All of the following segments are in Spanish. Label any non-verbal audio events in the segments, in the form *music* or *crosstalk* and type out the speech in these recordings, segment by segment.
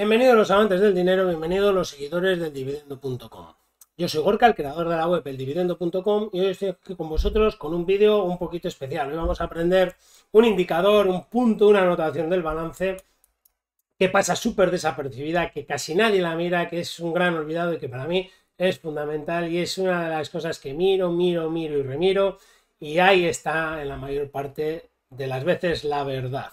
Bienvenidos los amantes del dinero, bienvenidos los seguidores del dividendo.com. Yo soy Gorka, el creador de la web eldividendo.com y hoy estoy aquí con vosotros con un vídeo un poquito especial. Hoy vamos a aprender un indicador, un punto, una anotación del balance que pasa súper desapercibida, que casi nadie la mira, que es un gran olvidado y que para mí es fundamental y es una de las cosas que miro, miro, miro y remiro y ahí está en la mayor parte de las veces la verdad.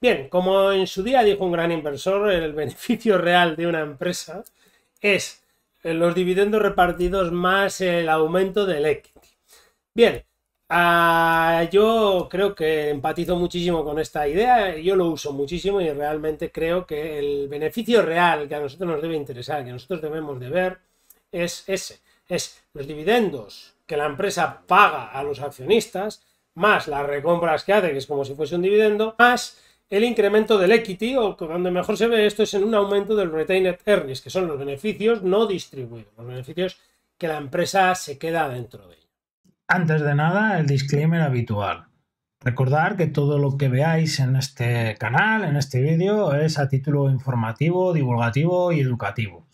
Bien, como en su día dijo un gran inversor, el *laughs* beneficio real de una empresa es los dividendos repartidos más el aumento del equity. Bien, ah, yo creo que empatizo muchísimo con esta idea, yo lo uso muchísimo y realmente creo que el beneficio real que a nosotros nos debe interesar, que nosotros debemos de ver, es ese, es los dividendos que la empresa paga a los accionistas, más las recompras que hace, que es como si fuese un dividendo, más el incremento del equity, o donde mejor se ve esto es en un aumento del retained earnings, que son los beneficios no distribuidos, los beneficios que la empresa se queda dentro de ella. Antes de nada, el disclaimer habitual. Recordar que todo lo que veáis en este canal, en este vídeo, es a título informativo, divulgativo y educativo.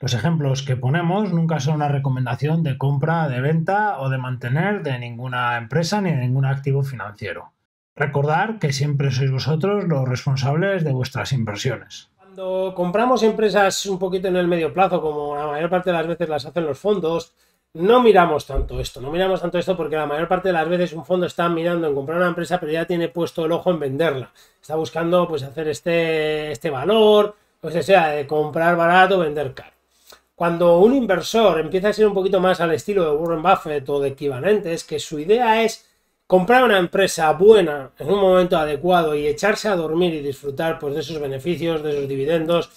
Los ejemplos que ponemos nunca son una recomendación de compra, de venta o de mantener de ninguna empresa ni de ningún activo financiero. Recordar que siempre sois vosotros los responsables de vuestras inversiones. Cuando compramos empresas un poquito en el medio plazo, como la mayor parte de las veces las hacen los fondos, no miramos tanto esto, no miramos tanto esto porque la mayor parte de las veces un fondo está mirando en comprar una empresa, pero ya tiene puesto el ojo en venderla. Está buscando pues hacer este, este valor, pues o sea, de comprar barato, vender caro. Cuando un inversor empieza a ser un poquito más al estilo de Warren Buffett o de equivalentes, que su idea es comprar una empresa buena en un momento adecuado y echarse a dormir y disfrutar pues, de esos beneficios, de esos dividendos,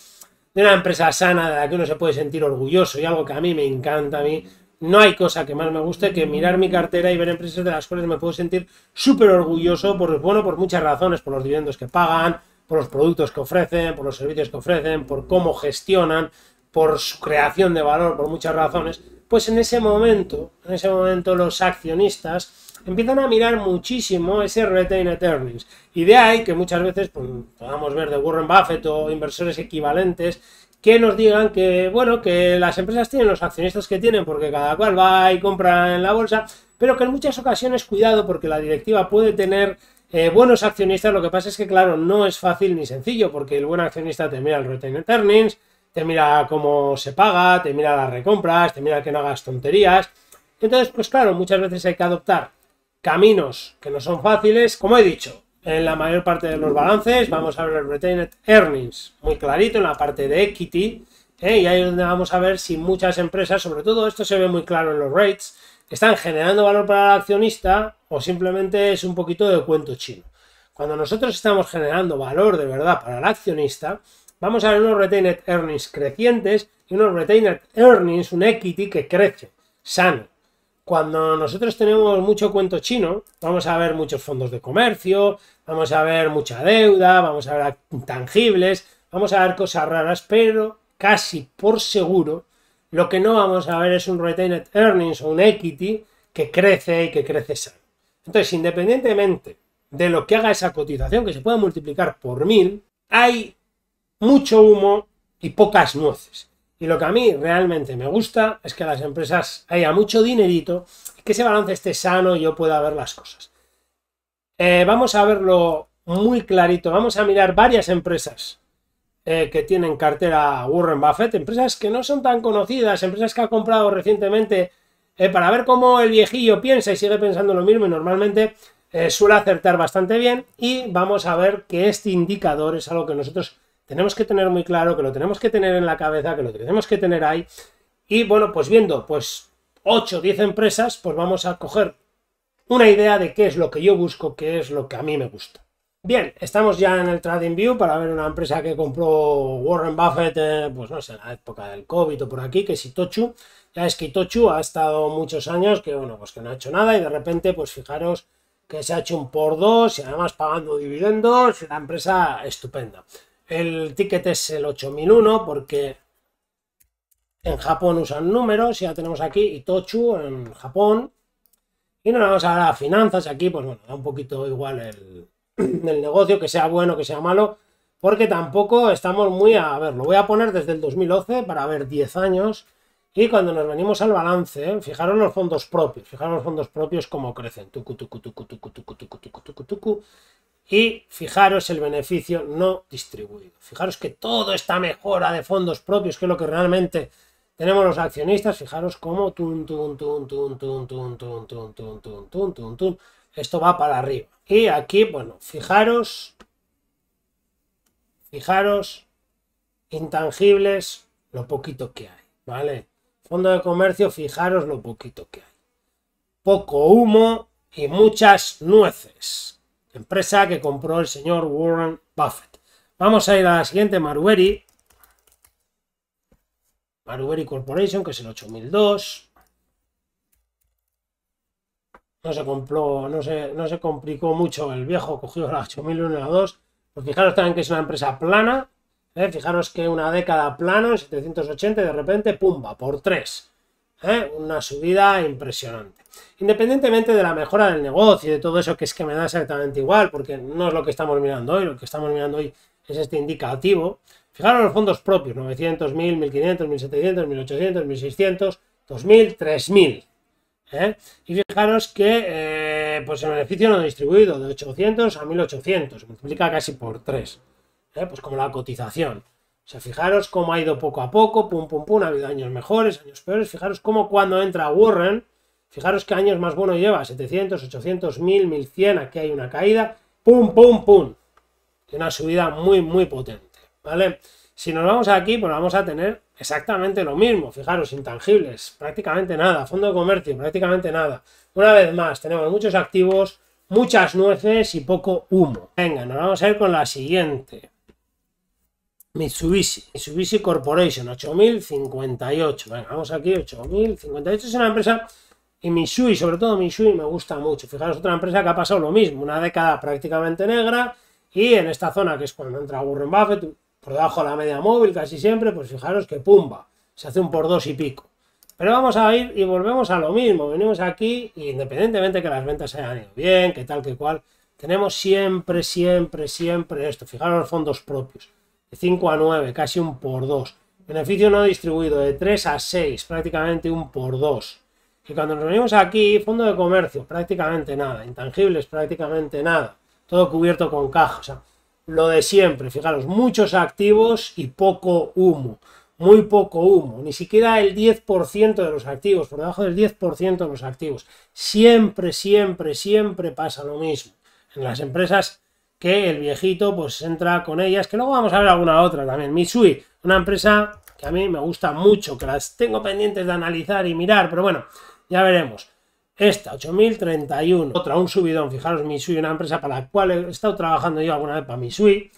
de una empresa sana de la que uno se puede sentir orgulloso y algo que a mí me encanta a mí. No hay cosa que más me guste que mirar mi cartera y ver empresas de las cuales me puedo sentir súper orgulloso, por, bueno, por muchas razones, por los dividendos que pagan, por los productos que ofrecen, por los servicios que ofrecen, por cómo gestionan, por su creación de valor, por muchas razones. Pues en ese momento, en ese momento los accionistas empiezan a mirar muchísimo ese Retainer earnings. Y de ahí que muchas veces pues, podamos ver de Warren Buffett o inversores equivalentes que nos digan que, bueno, que las empresas tienen los accionistas que tienen porque cada cual va y compra en la bolsa, pero que en muchas ocasiones cuidado porque la directiva puede tener eh, buenos accionistas, lo que pasa es que, claro, no es fácil ni sencillo porque el buen accionista te mira el Retainer earnings, te mira cómo se paga, te mira las recompras, te mira que no hagas tonterías. Entonces, pues claro, muchas veces hay que adoptar caminos que no son fáciles. Como he dicho, en la mayor parte de los balances vamos a ver el Retained Earnings muy clarito en la parte de Equity. ¿eh? Y ahí es donde vamos a ver si muchas empresas, sobre todo esto se ve muy claro en los rates, están generando valor para el accionista o simplemente es un poquito de cuento chino. Cuando nosotros estamos generando valor de verdad para el accionista, vamos a ver unos retained earnings crecientes y unos retained earnings, un equity que crece, sano cuando nosotros tenemos mucho cuento chino, vamos a ver muchos fondos de comercio, vamos a ver mucha deuda, vamos a ver intangibles, vamos a ver cosas raras, pero casi por seguro lo que no vamos a ver es un retained earnings o un equity que crece y que crece sano. Entonces, independientemente de lo que haga esa cotización, que se puede multiplicar por mil, hay mucho humo y pocas nueces. Y lo que a mí realmente me gusta es que las empresas haya mucho dinerito, que ese balance esté sano y yo pueda ver las cosas. Eh, vamos a verlo muy clarito. Vamos a mirar varias empresas eh, que tienen cartera Warren Buffett, empresas que no son tan conocidas, empresas que ha comprado recientemente, eh, para ver cómo el viejillo piensa y sigue pensando lo mismo y normalmente suele acertar bastante bien. Y vamos a ver que este indicador es algo que nosotros tenemos que tener muy claro, que lo tenemos que tener en la cabeza, que lo tenemos que tener ahí. Y bueno, pues viendo pues 8 o 10 empresas, pues vamos a coger una idea de qué es lo que yo busco, qué es lo que a mí me gusta. Bien, estamos ya en el Trading View para ver una empresa que compró Warren Buffett, eh, pues no sé, en la época del COVID o por aquí, que es Itochu. Ya es que Itochu ha estado muchos años que, bueno, pues que no ha hecho nada y de repente, pues fijaros que se ha hecho un por dos y además pagando dividendos, una empresa estupenda. El ticket es el 8001 porque en Japón usan números, ya tenemos aquí Itochu en Japón. Y nos vamos a a finanzas aquí, pues bueno, da un poquito igual el, *clears throat* el negocio, que sea bueno, que sea malo, porque tampoco estamos muy a, a ver, lo voy a poner desde el 2011 para ver 10 años y cuando nos venimos al balance, ¿eh? fijaros los fondos propios, fijaros los fondos propios cómo crecen. Tucu, tucu, tucu, y fijaros el beneficio no distribuido. Fijaros que toda esta mejora de fondos propios, que es lo que realmente tenemos los accionistas, fijaros cómo tun, tun, tun, tun, tun, tun, tun, tun, tun, tun, tun, Esto va para arriba. Y aquí, bueno, fijaros, fijaros, intangibles, lo poquito que hay, ¿vale? Fondo de comercio, fijaros lo poquito que hay. Poco humo y muchas nueces. Empresa que compró el señor Warren Buffett. Vamos a ir a la siguiente, Marueri, Marueri Corporation, que es el 8002. No se, compró, no, se, no se complicó mucho el viejo, cogió la 8001 y la 2. fijaros también que es una empresa plana, ¿Eh? Fijaros que una década plano, en 780, y de repente, ¡pumba! por 3. ¿Eh? Una subida impresionante. Independientemente de la mejora del negocio y de todo eso, que es que me da exactamente igual, porque no es lo que estamos mirando hoy, lo que estamos mirando hoy es este indicativo. Fijaros los fondos propios, 900, 1000, 1500, 1700, 1800, 1600, 2000, 3000. Y fijaros que eh, pues el beneficio no distribuido, de 800 a 1800, multiplica casi por 3. ¿eh? pues como la cotización. O sea, fijaros cómo ha ido poco a poco, pum, pum, pum, ha habido años mejores, años peores. Fijaros cómo cuando entra Warren, fijaros qué años más bueno lleva, 700, 800, 1000, 1100, aquí hay una caída, pum, pum, pum. Y una subida muy, muy potente, ¿vale? Si nos vamos aquí, pues vamos a tener exactamente lo mismo. Fijaros, intangibles, prácticamente nada. Fondo de comercio, prácticamente nada. Una vez más, tenemos muchos activos, muchas nueces y poco humo. Venga, nos vamos a ir con la siguiente. Mitsubishi, Mitsubishi Corporation, 8058. Venga, vamos aquí, 8058 es una empresa. Y Mitsui, sobre todo Mitsui, me gusta mucho. Fijaros, otra empresa que ha pasado lo mismo, una década prácticamente negra. Y en esta zona, que es cuando entra Warren Buffett, por debajo de la media móvil casi siempre, pues fijaros que pumba, se hace un por dos y pico. Pero vamos a ir y volvemos a lo mismo. Venimos aquí, y independientemente que las ventas hayan ido bien, que tal, que cual, tenemos siempre, siempre, siempre esto. Fijaros los fondos propios de 5 a 9, casi un por 2. Beneficio no distribuido de 3 a 6, prácticamente un por 2. Y cuando nos venimos aquí, fondo de comercio, prácticamente nada. Intangibles, prácticamente nada. Todo cubierto con caja. lo de siempre, fijaros, muchos activos y poco humo. Muy poco humo. Ni siquiera el 10% de los activos, por debajo del 10% de los activos. Siempre, siempre, siempre pasa lo mismo. En las empresas que el viejito pues entra con ellas, que luego vamos a ver alguna otra también. Mitsui, una empresa que a mí me gusta mucho, que las tengo pendientes de analizar y mirar, pero bueno, ya veremos. Esta, 8031, otra, un subidón, fijaros, Mitsui, una empresa para la cual he estado trabajando yo alguna vez para Mitsui,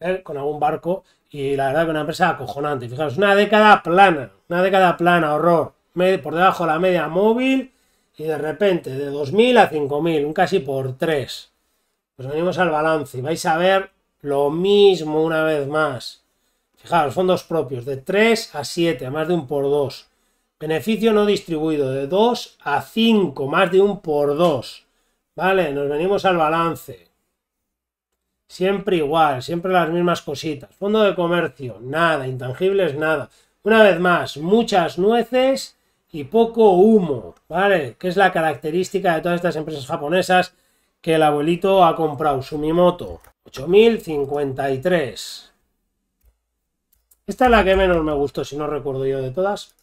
¿eh? con algún barco, y la verdad que una empresa acojonante, fijaros, una década plana, una década plana, horror, por debajo de la media móvil, y de repente de 2.000 a 5.000, un casi por 3. Nos pues venimos al balance y vais a ver lo mismo una vez más. Fijaos, fondos propios de 3 a 7, a más de un por 2. Beneficio no distribuido de 2 a 5, más de un por 2. Vale, nos venimos al balance. Siempre igual, siempre las mismas cositas. Fondo de comercio, nada, intangibles, nada. Una vez más, muchas nueces y poco humo, ¿vale? Que es la característica de todas estas empresas japonesas que el abuelito ha comprado su Mimoto 8053. Esta es la que menos me gustó, si no recuerdo yo de todas.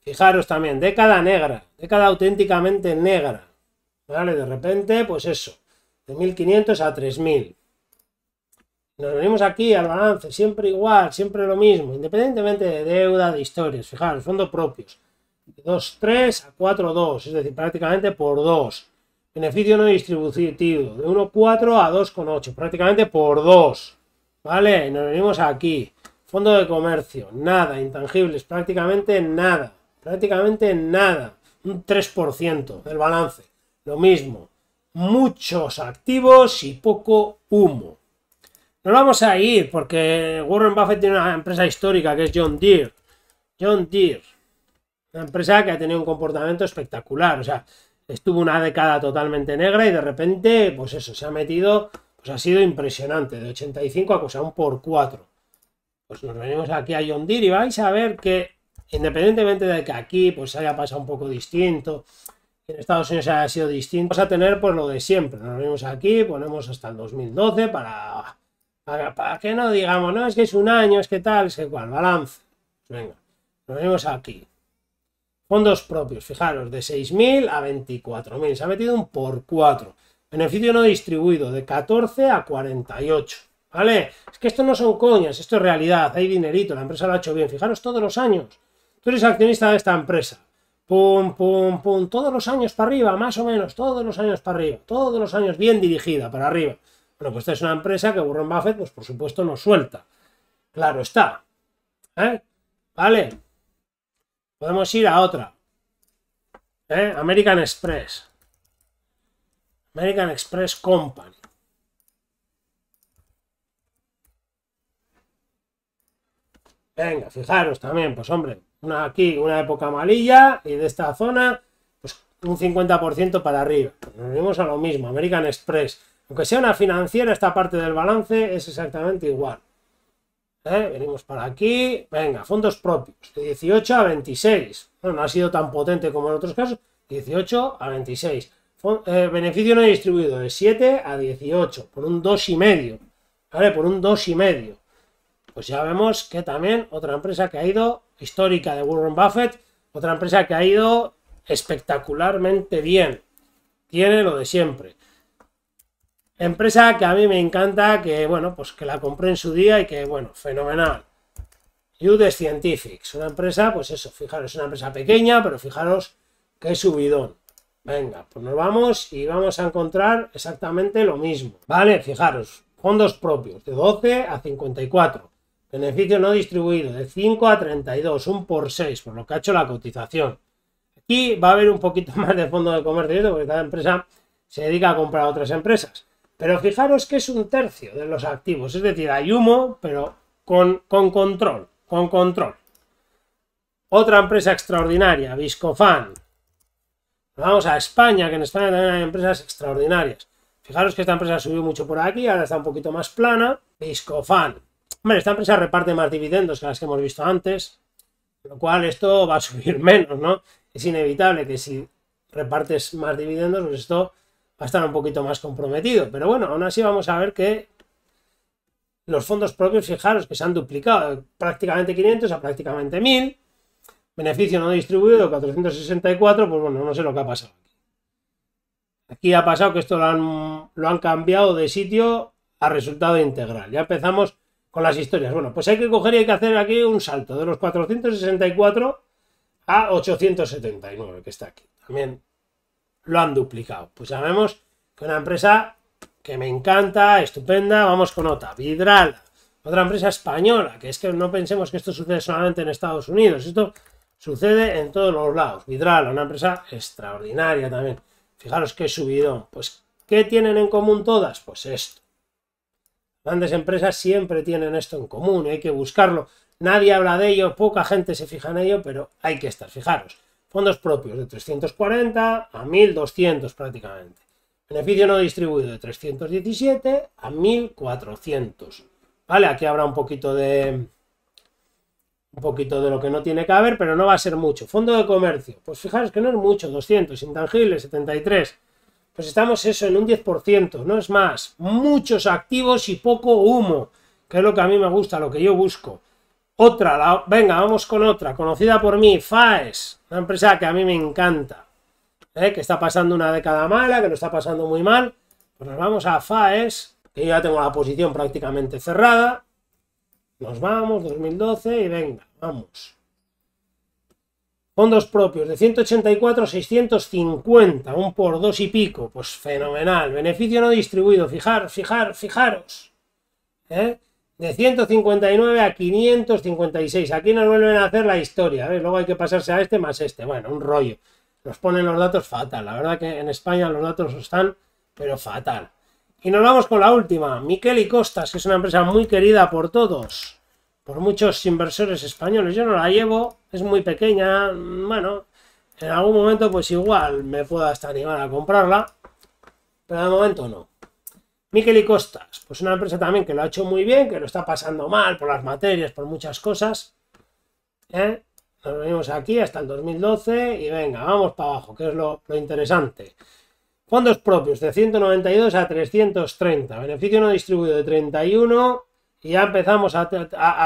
Fijaros también, década negra, década auténticamente negra. ¿Vale? De repente, pues eso, de 1500 a 3000. Nos venimos aquí al balance, siempre igual, siempre lo mismo, independientemente de deuda, de historias. Fijaros, fondos propios. 2-3 a 4-2, es decir, prácticamente por 2. Beneficio no distributivo, de 1,4 a 2,8, prácticamente por 2. ¿Vale? nos venimos aquí. Fondo de comercio, nada. Intangibles, prácticamente nada. Prácticamente nada. Un 3% del balance. Lo mismo. Muchos activos y poco humo. Nos vamos a ir porque Warren Buffett tiene una empresa histórica que es John Deere. John Deere. Una empresa que ha tenido un comportamiento espectacular. O sea, estuvo una década totalmente negra y de repente, pues eso, se ha metido, pues ha sido impresionante, de 85 a cosa pues, un por 4. Pues nos venimos aquí a Yondir y vais a ver que, independientemente de que aquí pues haya pasado un poco distinto, en Estados Unidos haya sido distinto, vamos a tener pues lo de siempre. Nos venimos aquí, ponemos hasta el 2012 para, para, que no digamos, no, es que es un año, es que tal, es que cual, balance. venga, nos venimos aquí. Fondos propios, fijaros, de 6.000 a 24.000. Se ha metido un por 4. Beneficio no distribuido, de 14 a 48. ¿Vale? Es que esto no son coñas, esto es realidad. Hay dinerito, la empresa lo ha hecho bien. Fijaros todos los años. Tú eres accionista de esta empresa. Pum, pum, pum. Todos los años para arriba, más o menos. Todos los años para arriba. Todos los años bien dirigida, para arriba. Bueno, pues esta es una empresa que Warren Buffett, pues por supuesto, no suelta. Claro está. ¿eh? ¿Vale? Podemos ir a otra. ¿Eh? American Express. American Express Company. Venga, fijaros también, pues hombre, una aquí, una época malilla y de esta zona, pues un 50% para arriba. Nos vemos a lo mismo, American Express. Aunque sea una financiera, esta parte del balance es exactamente igual. ¿eh? Venimos para aquí. Venga, fondos propios. De 18 a 26. no ha sido tan potente como en otros casos. 18 a 26. Eh, beneficio no distribuido de 7 a 18. Por un 2,5. ¿Vale? Por un 2,5. Pues ya vemos que también otra empresa que ha ido histórica de Warren Buffett. Otra empresa que ha ido espectacularmente bien. Tiene lo de siempre. Empresa que a mí me encanta, que bueno, pues que la compré en su día y que bueno, fenomenal. Udes Scientific, una empresa, pues eso, fijaros, una empresa pequeña, pero fijaros qué subidón. Venga, pues nos vamos y vamos a encontrar exactamente lo mismo. Vale, fijaros, fondos propios de 12 a 54. Beneficio no distribuido de 5 a 32, un por 6, por lo que ha hecho la cotización. Aquí va a haber un poquito *laughs* más de fondo de comercio, porque esta empresa se dedica a comprar otras empresas. Pero fijaros que es un tercio de los activos, es decir, hay humo, pero con, con control, con control. Otra empresa extraordinaria, Viscofan. Vamos a España, que en España también hay empresas extraordinarias. Fijaros que esta empresa ha subido mucho por aquí, ahora está un poquito más plana. Viscofan. Hombre, esta empresa reparte más dividendos que las que hemos visto antes, lo cual esto va a subir *laughs* menos, ¿no? Es inevitable que si repartes más dividendos, pues esto va a estar un poquito más comprometido. Pero bueno, aún así vamos a ver que los fondos propios, fijaros que se han duplicado, eh, prácticamente 500 a prácticamente 1000. Beneficio no distribuido 464, pues bueno, no sé lo que ha pasado. Aquí ha pasado que esto lo han, lo han cambiado de sitio a resultado integral. Ya empezamos con las historias. Bueno, pues hay que coger y hay que hacer aquí un salto de los 464 a 879, que está aquí. También lo han duplicado. Pues vemos que una empresa que me encanta, estupenda, vamos con otra, Vidral, otra empresa española, que es que no pensemos que esto sucede solamente en Estados Unidos, esto sucede en todos los lados. Vidral, una empresa extraordinaria también. Fijaros qué subidón. Pues, ¿qué tienen en común todas? Pues esto. Grandes empresas siempre tienen esto en común, hay que buscarlo. Nadie habla de ello, poca gente se fija en ello, pero hay que estar. Fijaros, Fondos propios de 340 a 1.200 prácticamente. Beneficio no distribuido de 317 a 1.400. Vale, aquí habrá un poquito de... Un poquito de lo que no tiene que haber, pero no va a ser mucho. Fondo de comercio. Pues fijaros que no es mucho, 200. Intangibles, 73. Pues estamos eso, en un 10%, no es más. Muchos activos y poco humo, que es lo que a mí me gusta, lo que yo busco. Otra, venga, vamos con otra, conocida por mí, FAES, una empresa que a mí me encanta, ¿eh? que está pasando una década mala, que lo está pasando muy mal. Pues nos vamos a FAES, que ya tengo la posición prácticamente cerrada. Nos vamos, 2012, y venga, vamos. Fondos propios de 184 650, un por dos y pico, pues fenomenal. Beneficio no distribuido, fijar, fijar, fijaros. ¿eh? De 159 a 556. Aquí nos vuelven a hacer la historia. Luego hay que pasarse a este más este. Bueno, un rollo. Nos ponen los datos fatal. La verdad que en España los datos están, pero fatal. Y nos vamos con la última. Miquel y Costas, que es una empresa muy querida por todos. Por muchos inversores españoles. Yo no la llevo. Es muy pequeña. Bueno, en algún momento pues igual me pueda hasta animar a comprarla. Pero de momento no. Miquel y Costas, pues una empresa también que lo ha hecho muy bien, que lo está pasando mal por las materias, por muchas cosas. ¿eh? Nos venimos aquí hasta el 2012 y venga, vamos para abajo, que es lo, interesante. Fondos propios de 192 a 330, beneficio no distribuido de 31 y ya empezamos a,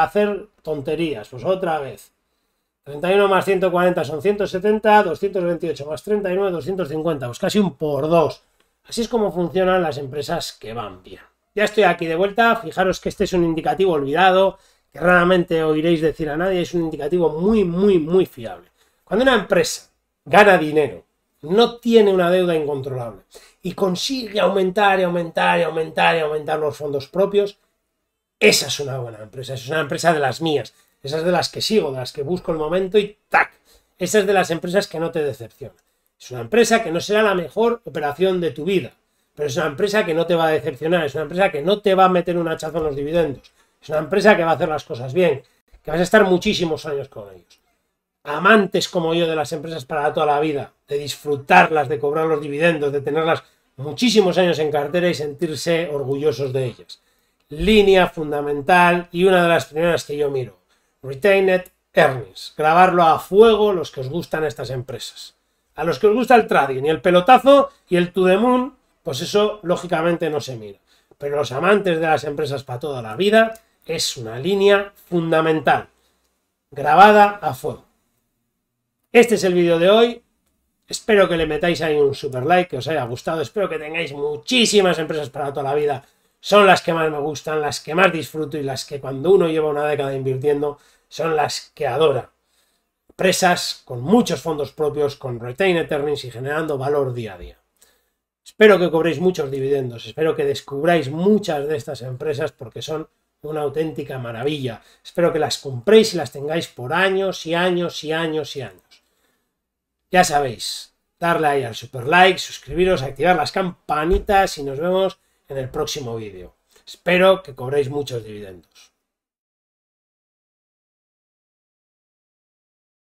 hacer tonterías, pues otra vez. 31 más 140 son 170, 228 más 39, 250, pues casi un por 2. Así es como funcionan las empresas que van bien. Ya estoy aquí de vuelta, fijaros que este es un indicativo olvidado, que raramente oiréis decir a nadie, es un indicativo muy, muy, muy fiable. Cuando una empresa gana dinero, no tiene una deuda incontrolable y consigue aumentar y aumentar y aumentar y aumentar los fondos propios, esa es una buena empresa, es una empresa de las mías, esas de las que sigo, de las que busco el momento y tac, esas de las empresas que no te decepcionan. Es una empresa que no será la mejor operación de tu vida, pero es una empresa que no te va a decepcionar, es una empresa que no te va a meter un hachazo en los dividendos, es una empresa que va a hacer las cosas bien, que vas a estar muchísimos años con ellos. Amantes como yo de las empresas para toda la vida, de disfrutarlas, de cobrar los dividendos, de tenerlas muchísimos años en cartera y sentirse orgullosos de ellas. Línea fundamental y una de las primeras que yo miro. Retained Earnings. Grabarlo a fuego los que os gustan estas empresas. A los que os gusta el trading y el pelotazo y el to the moon, pues eso lógicamente no se mira. Pero los amantes de las empresas para toda la vida es una línea fundamental, grabada a fuego. Este es el vídeo de hoy. Espero que le metáis ahí un super like, que os haya gustado. Espero que tengáis muchísimas empresas para toda la vida. Son las que más me gustan, las que más disfruto y las que cuando uno lleva una década invirtiendo, son las que adora empresas con muchos fondos propios, con retainer earnings y generando valor día a día. Espero que cobréis muchos dividendos, espero que descubráis muchas de estas empresas porque son una auténtica maravilla. Espero que las compréis y las tengáis por años y años y años y años. Ya sabéis, darle ahí al super like, suscribiros, activar las campanitas y nos vemos en el próximo vídeo. Espero que cobréis muchos dividendos.